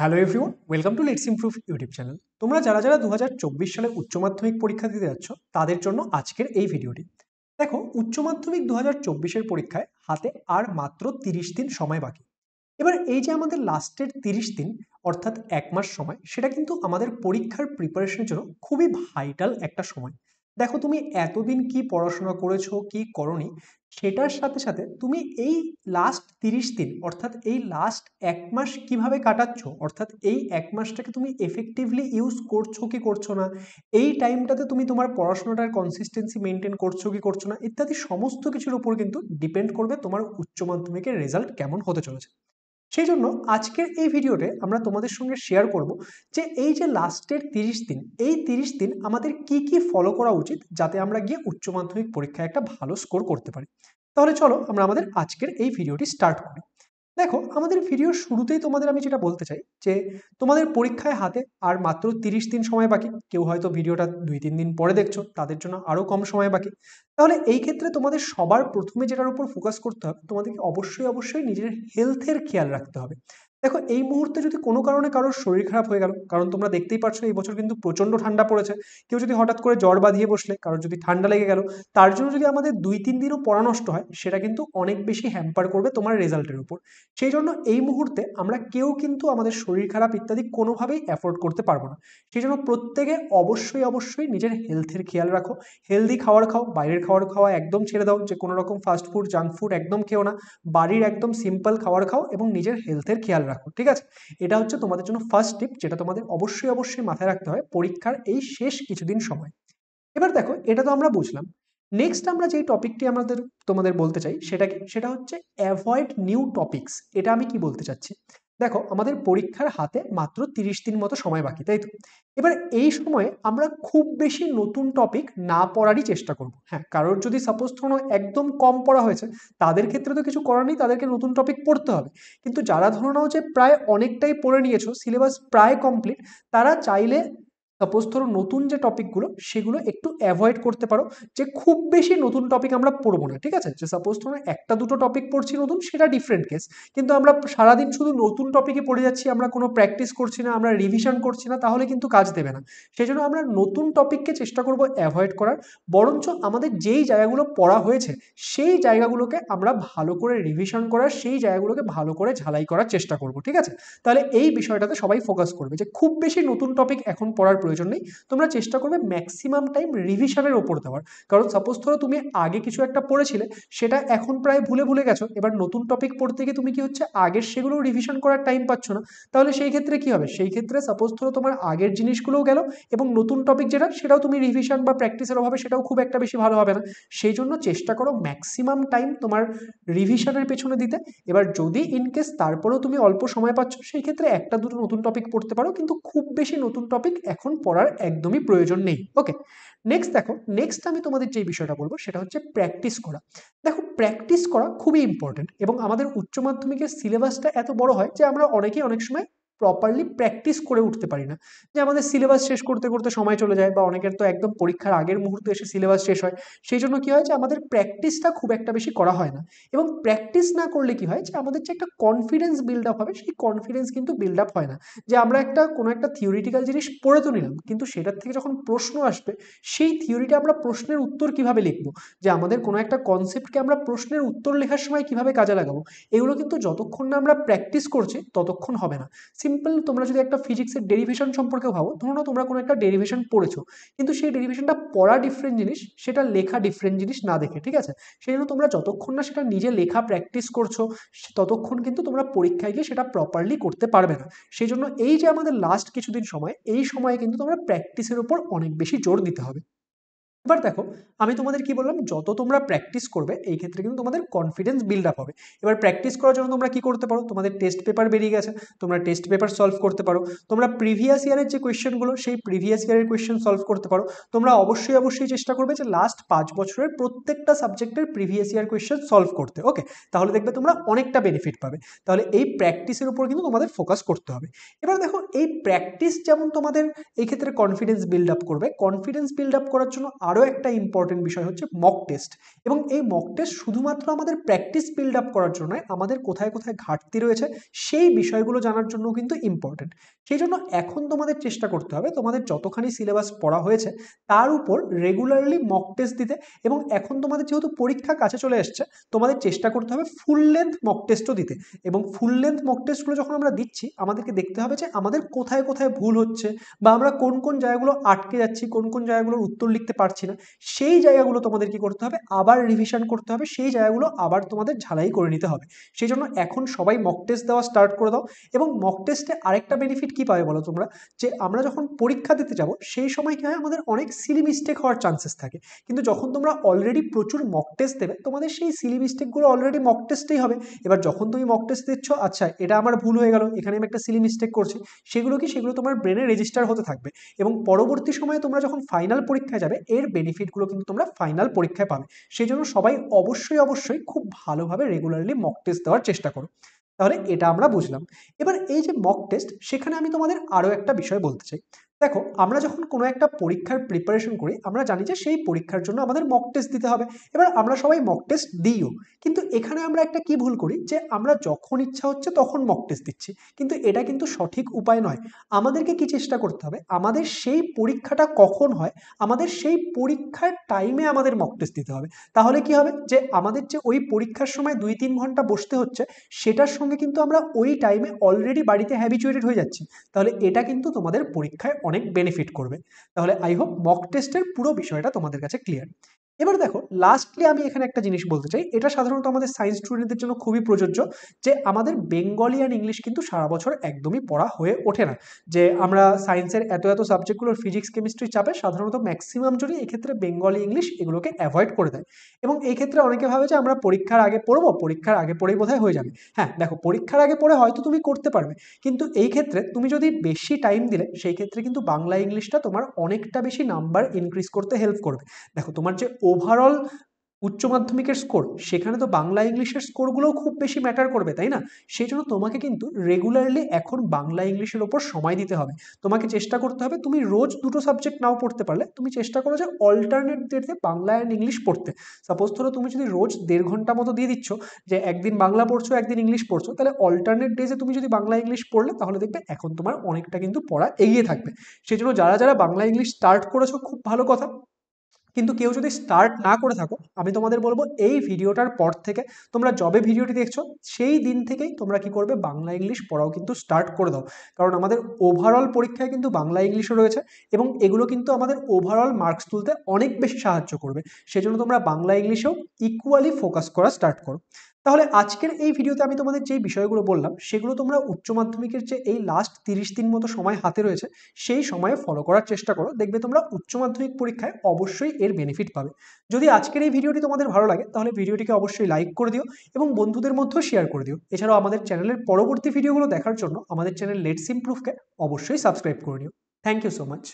hello everyone welcome to let's improve YouTube channel তোমরা যারা যারা দু সালে উচ্চ মাধ্যমিক পরীক্ষা দিতে যাচ্ছ তাদের জন্য আজকের এই ভিডিওটি দেখো উচ্চ মাধ্যমিক দু হাজার পরীক্ষায় হাতে আর মাত্র তিরিশ দিন সময় বাকি এবার এই যে আমাদের লাস্টের তিরিশ দিন অর্থাৎ এক মাস সময় সেটা কিন্তু আমাদের পরীক্ষার প্রিপারেশনের জন্য খুবই ভাইটাল একটা সময় দেখো তুমি এতদিন কি পড়াশোনা করেছো কি করনি সেটার সাথে সাথে তুমি এই লাস্ট তিরিশ দিন অর্থাৎ এই লাস্ট এক মাস কিভাবে কাটাচ্ছ অর্থাৎ এই এক মাসটাকে তুমি এফেক্টিভলি ইউজ করছো কি করছো না এই টাইমটাতে তুমি তোমার পড়াশোনাটার কনসিস্টেন্সি মেনটেন করছো কি করছো না ইত্যাদি সমস্ত কিছুর উপর কিন্তু ডিপেন্ড করবে তোমার উচ্চ মাধ্যমিকের রেজাল্ট কেমন হতে চলেছে সেই জন্য আজকের এই ভিডিওতে আমরা তোমাদের সঙ্গে শেয়ার করব যে এই যে লাস্টের তিরিশ দিন এই তিরিশ দিন আমাদের কি কি ফলো করা উচিত যাতে আমরা গিয়ে উচ্চ মাধ্যমিক পরীক্ষায় একটা ভালো স্কোর করতে পারি তাহলে চলো আমরা আমাদের আজকের এই ভিডিওটি স্টার্ট করি দেখো আমাদের ভিডিও শুরুতেই তোমাদের আমি যেটা বলতে চাই যে তোমাদের পরীক্ষায় হাতে আর মাত্র তিরিশ দিন সময় বাকি কেউ হয়তো ভিডিওটা দুই তিন দিন পরে দেখছো তাদের জন্য আরও কম সময় বাকি তাহলে এই ক্ষেত্রে তোমাদের সবার প্রথমে যেটার উপর ফোকাস করতে হবে তোমাদেরকে অবশ্যই অবশ্যই নিজের হেলথের খেয়াল রাখতে হবে দেখো এই মুহূর্তে যদি কোনো কারণে কারোর শরীর খারাপ হয়ে গেল কারণ তোমরা দেখতেই পারছো এই বছর কিন্তু প্রচণ্ড ঠান্ডা পড়েছে কেউ যদি হঠাৎ করে জ্বর বাঁধিয়ে বসলে কারোর যদি ঠান্ডা লেগে গেল তার জন্য যদি আমাদের দুই তিন দিনও পড়া নষ্ট হয় সেটা কিন্তু অনেক বেশি হ্যাম্পার করবে তোমার রেজাল্টের উপর সেই জন্য এই মুহূর্তে আমরা কেউ কিন্তু আমাদের শরীর খারাপ ইত্যাদি কোনোভাবেই অ্যাফোর্ড করতে পারবো না সেই জন্য প্রত্যেকে অবশ্যই অবশ্যই নিজের হেলথের খেয়াল রাখো হেলদি খাওয়ার খাও বাইরের খাওয়ার খাওয়া একদম ছেড়ে দাও যে কোনো রকম ফাস্ট ফুড জাঙ্ক ফুড একদম খেও না বাড়ির একদম সিম্পল খাবার খাও এবং নিজের হেলথের খেয়াল রাখো ঠিক আছে এটা হচ্ছে তোমাদের জন্য ফার্স্ট টিপ যেটা তোমাদের অবশ্যই অবশ্যই মাথায় রাখতে হয় পরীক্ষার এই শেষ কিছুদিন সময় এবার দেখো এটা তো আমরা বুঝলাম নেক্সট আমরা যেই টপিকটি আমাদের তোমাদের বলতে চাই সেটা কি সেটা হচ্ছে অ্যাভয়েড নিউ টপিক্স এটা আমি কি বলতে চাচ্ছি দেখো আমাদের পরীক্ষার হাতে মাত্র তিরিশ দিন মতো সময় বাকি তাই তো এবার এই সময়ে আমরা খুব বেশি নতুন টপিক না পড়ারই চেষ্টা করব হ্যাঁ কারোর যদি সাপোজ ধরো একদম কম পড়া হয়েছে তাদের ক্ষেত্রে তো কিছু করার নেই তাদেরকে নতুন টপিক পড়তে হবে কিন্তু যারা ধরো নাও যে প্রায় অনেকটাই পড়ে নিয়েছো সিলেবাস প্রায় কমপ্লিট তারা চাইলে সাপোজ ধরো নতুন যে টপিকগুলো সেগুলো একটু অ্যাভয়েড করতে পারো যে খুব বেশি নতুন টপিক আমরা পড়বো না ঠিক আছে যে সাপোজ ধরো একটা দুটো টপিক পড়ছি নতুন সেটা ডিফারেন্ট কেস কিন্তু আমরা সারাদিন শুধু নতুন টপিকে পড়ে যাচ্ছি আমরা কোনো প্র্যাকটিস করছি না আমরা রিভিশন করছি না তাহলে কিন্তু কাজ দেবে না সেই জন্য আমরা নতুন টপিককে চেষ্টা করব অ্যাভয়েড করার বরঞ্চ আমাদের যেই জায়গাগুলো পড়া হয়েছে সেই জায়গাগুলোকে আমরা ভালো করে রিভিশন করার সেই জায়গাগুলোকে ভালো করে ঝালাই করার চেষ্টা করব ঠিক আছে তাহলে এই বিষয়টাতে সবাই ফোকাস করবে যে খুব বেশি নতুন টপিক এখন পড়ার প্রয়োজন নেই তোমরা চেষ্টা করবে ম্যাক্সিমাম টাইম রিভিশনের ওপর দেওয়ার কারণ সাপোজ ধরো তুমি আগে কিছু একটা পড়েছিলে সেটা এখন প্রায় ভুলে ভুলে গেছো এবার নতুন টপিক পড়তে গিয়ে তুমি কি হচ্ছে আগের সেগুলো রিভিশন করার টাইম পাচ্ছ না তাহলে সেই ক্ষেত্রে কি হবে সেই ক্ষেত্রে সাপোজ ধরো তোমার আগের জিনিসগুলোও গেল এবং নতুন টপিক যেটা সেটাও তুমি রিভিশন বা প্র্যাকটিসের অভাবে সেটাও খুব একটা বেশি ভালো হবে না সেই জন্য চেষ্টা করো ম্যাক্সিমাম টাইম তোমার রিভিশনের পেছনে দিতে এবার যদি ইনকেস তারপরেও তুমি অল্প সময় পাচ্ছ সেই ক্ষেত্রে একটা দুটো নতুন টপিক পড়তে পারো কিন্তু খুব বেশি নতুন টপিক এখন পড়ার একদমই প্রয়োজন নেই ওকে নেক্সট দেখো নেক্সট আমি তোমাদের যে বিষয়টা বলবো সেটা হচ্ছে প্র্যাকটিস করা দেখো প্র্যাকটিস করা খুবই ইম্পর্টেন্ট এবং আমাদের উচ্চ মাধ্যমিকের সিলেবাসটা এত বড় হয় যে আমরা অনেকেই অনেক সময় প্রপারলি প্র্যাকটিস করে উঠতে পারি না যে আমাদের সিলেবাস শেষ করতে করতে সময় চলে যায় বা অনেকের তো একদম পরীক্ষার আগের মুহূর্তে এসে সিলেবাস শেষ হয় সেই জন্য কী হয় যে আমাদের প্র্যাকটিসটা খুব একটা বেশি করা হয় না এবং প্র্যাকটিস না করলে কি হয় যে আমাদের যে একটা কনফিডেন্স বিল্ড আপ হবে সেই কনফিডেন্স কিন্তু বিল্ড আপ হয় না যে আমরা একটা কোনো একটা থিওরিটিক্যাল জিনিস পড়ে তো নিলাম কিন্তু সেটার থেকে যখন প্রশ্ন আসবে সেই থিওরিটা আমরা প্রশ্নের উত্তর কিভাবে লিখব যে আমাদের কোনো একটা কনসেপ্টকে আমরা প্রশ্নের উত্তর লেখার সময় কিভাবে কাজে লাগাবো এগুলো কিন্তু যতক্ষণ না আমরা প্র্যাকটিস করছি ততক্ষণ হবে না সিম্পল তোমরা যদি একটা ফিজিক্সের ডেরিভেশন সম্পর্কে ভাবো ধরো না তোমরা কোনো একটা ডেরিভেশন পড়েছো কিন্তু সেই ডেরিভেশনটা পড়া ডিফারেন্ট জিনিস সেটা লেখা ডিফারেন্ট জিনিস না দেখে ঠিক আছে সেই জন্য তোমরা যতক্ষণ না সেটা নিজে লেখা প্র্যাকটিস করছো ততক্ষণ কিন্তু তোমরা পরীক্ষায় গিয়ে সেটা প্রপারলি করতে পারবে না সেই জন্য এই যে আমাদের লাস্ট কিছুদিন সময় এই সময়ে কিন্তু তোমরা প্র্যাকটিসের উপর অনেক বেশি জোর দিতে হবে এবার দেখো আমি তোমাদের কি বললাম যত তোমরা প্র্যাকটিস করবে এই ক্ষেত্রে কিন্তু তোমাদের কনফিডেন্স বিল্ড আপ হবে এবার প্র্যাকটিস করার জন্য তোমরা কি করতে পারো তোমাদের টেস্ট পেপার বেরিয়ে গেছে তোমরা টেস্ট পেপার সলভ করতে পারো তোমরা প্রিভিয়াস ইয়ারের যে কোয়েশ্চেনগুলো সেই প্রিভিয়াস ইয়ারের কোয়েশ্চেন সলভ করতে পারো তোমরা অবশ্যই অবশ্যই চেষ্টা করবে যে লাস্ট পাঁচ বছরের প্রত্যেকটা সাবজেক্টের প্রিভিয়াস ইয়ার কোয়েশ্চেন সলভ করতে ওকে তাহলে দেখবে তোমরা অনেকটা বেনিফিট পাবে তাহলে এই প্র্যাকটিসের উপর কিন্তু তোমাদের ফোকাস করতে হবে এবার দেখো এই প্র্যাকটিস যেমন তোমাদের এই ক্ষেত্রে কনফিডেন্স বিল্ড আপ করবে কনফিডেন্স বিল্ড আপ করার জন্য আরও একটা ইম্পর্টেন্ট বিষয় হচ্ছে মক টেস্ট এবং এই মক টেস্ট শুধুমাত্র আমাদের প্র্যাকটিস বিল্ড আপ করার জন্য আমাদের কোথায় কোথায় ঘাটতি রয়েছে সেই বিষয়গুলো জানার জন্য কিন্তু ইম্পর্টেন্ট সেই জন্য এখন তোমাদের চেষ্টা করতে হবে তোমাদের যতখানি সিলেবাস পড়া হয়েছে তার উপর রেগুলারলি মক টেস্ট দিতে এবং এখন তোমাদের যেহেতু পরীক্ষা কাছে চলে এসছে তোমাদের চেষ্টা করতে হবে ফুল লেন্থ মক টেস্টও দিতে এবং ফুল লেন্থ মক টেস্টগুলো যখন আমরা দিচ্ছি আমাদেরকে দেখতে হবে যে আমাদের কোথায় কোথায় ভুল হচ্ছে বা আমরা কোন কোন জায়গাগুলো আটকে যাচ্ছি কোন কোন জায়গাগুলোর উত্তর লিখতে পারছি পাচ্ছি না সেই জায়গাগুলো তোমাদের কি করতে হবে আবার রিভিশন করতে হবে সেই জায়গাগুলো আবার তোমাদের ঝালাই করে নিতে হবে সেই জন্য এখন সবাই মক টেস্ট দেওয়া স্টার্ট করে দাও এবং মক টেস্টে আরেকটা বেনিফিট কি পাবে বলো তোমরা যে আমরা যখন পরীক্ষা দিতে যাব সেই সময় কি হয় আমাদের অনেক সিলি মিস্টেক হওয়ার চান্সেস থাকে কিন্তু যখন তোমরা অলরেডি প্রচুর মক টেস্ট দেবে তোমাদের সেই সিলি মিস্টেকগুলো অলরেডি মক টেস্টেই হবে এবার যখন তুমি মক টেস্ট দিচ্ছ আচ্ছা এটা আমার ভুল হয়ে গেল এখানে আমি একটা সিলি মিস্টেক করছি সেগুলো কি সেগুলো তোমার ব্রেনে রেজিস্টার হতে থাকবে এবং পরবর্তী সময়ে তোমরা যখন ফাইনাল পরীক্ষায় যাবে এর বেনিফিটগুলো কিন্তু তোমরা ফাইনাল পরীক্ষায় পাবে সেই জন্য সবাই অবশ্যই অবশ্যই খুব ভালোভাবে রেগুলারলি মক টেস্ট দেওয়ার চেষ্টা করো তাহলে এটা আমরা বুঝলাম এবার এই যে মক টেস্ট সেখানে আমি তোমাদের আরও একটা বিষয় বলতে চাই দেখো আমরা যখন কোনো একটা পরীক্ষার প্রিপারেশন করি আমরা জানি যে সেই পরীক্ষার জন্য আমাদের মক টেস্ট দিতে হবে এবার আমরা সবাই মক টেস্ট দিইও কিন্তু এখানে আমরা একটা কি ভুল করি যে আমরা যখন ইচ্ছা হচ্ছে তখন মক টেস্ট দিচ্ছি কিন্তু এটা কিন্তু সঠিক উপায় নয় আমাদেরকে কি চেষ্টা করতে হবে আমাদের সেই পরীক্ষাটা কখন হয় আমাদের সেই পরীক্ষার টাইমে আমাদের মক টেস্ট দিতে হবে তাহলে কি হবে যে আমাদের যে ওই পরীক্ষার সময় দুই তিন ঘন্টা বসতে হচ্ছে সেটার সঙ্গে কিন্তু আমরা ওই টাইমে অলরেডি বাড়িতে হ্যাবিচুয়েটেড হয়ে যাচ্ছি তাহলে এটা কিন্তু তোমাদের পরীক্ষায় অনেক বেনিফিট করবে তাহলে আই হোপ মক টেস্টের পুরো বিষয়টা তোমাদের কাছে ক্লিয়ার এবার দেখো লাস্টলি আমি এখানে একটা জিনিস বলতে চাই এটা সাধারণত আমাদের সায়েন্স স্টুডেন্টদের জন্য খুবই প্রযোজ্য যে আমাদের বেঙ্গলি অ্যান্ড ইংলিশ কিন্তু সারা বছর একদমই পড়া হয়ে ওঠে না যে আমরা সায়েন্সের এত এত সাবজেক্টগুলোর ফিজিক্স কেমিস্ট্রি চাপে সাধারণত ম্যাক্সিমাম জনই এক্ষেত্রে বেঙ্গলি ইংলিশ এগুলোকে অ্যাভয়েড করে দেয় এবং এই ক্ষেত্রে অনেকে ভাবে যে আমরা পরীক্ষার আগে পড়বো পরীক্ষার আগে পড়েই বোধহয় হয়ে যাবে হ্যাঁ দেখো পরীক্ষার আগে পড়ে হয়তো তুমি করতে পারবে কিন্তু এই ক্ষেত্রে তুমি যদি বেশি টাইম দিলে সেই ক্ষেত্রে কিন্তু বাংলা ইংলিশটা তোমার অনেকটা বেশি নাম্বার ইনক্রিজ করতে হেল্প করবে দেখো তোমার যে ও ওভারঅল উচ্চ মাধ্যমিকের স্কোর সেখানে তো বাংলা ইংলিশের স্কোরগুলোও খুব বেশি ম্যাটার করবে তাই না সেই জন্য তোমাকে কিন্তু রেগুলারলি এখন বাংলা ইংলিশের ওপর সময় দিতে হবে তোমাকে চেষ্টা করতে হবে তুমি রোজ দুটো সাবজেক্ট নাও পড়তে পারলে তুমি চেষ্টা করো যে অল্টারনেট ডেতে বাংলা অ্যান্ড ইংলিশ পড়তে সাপোজ ধরো তুমি যদি রোজ দেড় ঘন্টা মতো দিয়ে দিচ্ছ যে একদিন বাংলা পড়ছো একদিন ইংলিশ পড়ছো তাহলে অল্টারনেট ডেজে তুমি যদি বাংলা ইংলিশ পড়লে তাহলে দেখবে এখন তোমার অনেকটা কিন্তু পড়া এগিয়ে থাকবে সেই জন্য যারা যারা বাংলা ইংলিশ স্টার্ট করেছো খুব ভালো কথা কিন্তু কেউ যদি স্টার্ট না করে থাকো আমি তোমাদের বলবো এই ভিডিওটার পর থেকে তোমরা জবে ভিডিওটি দেখছো সেই দিন থেকেই তোমরা কি করবে বাংলা ইংলিশ পড়াও কিন্তু স্টার্ট করে দাও কারণ আমাদের ওভারঅল পরীক্ষায় কিন্তু বাংলা ইংলিশও রয়েছে এবং এগুলো কিন্তু আমাদের ওভারঅল মার্কস তুলতে অনেক বেশি সাহায্য করবে সেজন্য তোমরা বাংলা ইংলিশেও ইকুয়ালি ফোকাস করা স্টার্ট করো তাহলে আজকের এই ভিডিওতে আমি তোমাদের যে বিষয়গুলো বললাম সেগুলো তোমরা উচ্চ মাধ্যমিকের যে এই লাস্ট তিরিশ দিন মতো সময় হাতে রয়েছে সেই সময়ে ফলো করার চেষ্টা করো দেখবে তোমরা উচ্চ মাধ্যমিক পরীক্ষায় অবশ্যই এর বেনিফিট পাবে যদি আজকের এই ভিডিওটি তোমাদের ভালো লাগে তাহলে ভিডিওটিকে অবশ্যই লাইক করে দিও এবং বন্ধুদের মধ্যেও শেয়ার করে দিও এছাড়াও আমাদের চ্যানেলের পরবর্তী ভিডিওগুলো দেখার জন্য আমাদের চ্যানেল লেটস ইমপ্রুভকে অবশ্যই সাবস্ক্রাইব করে নিও থ্যাংক ইউ সো মাচ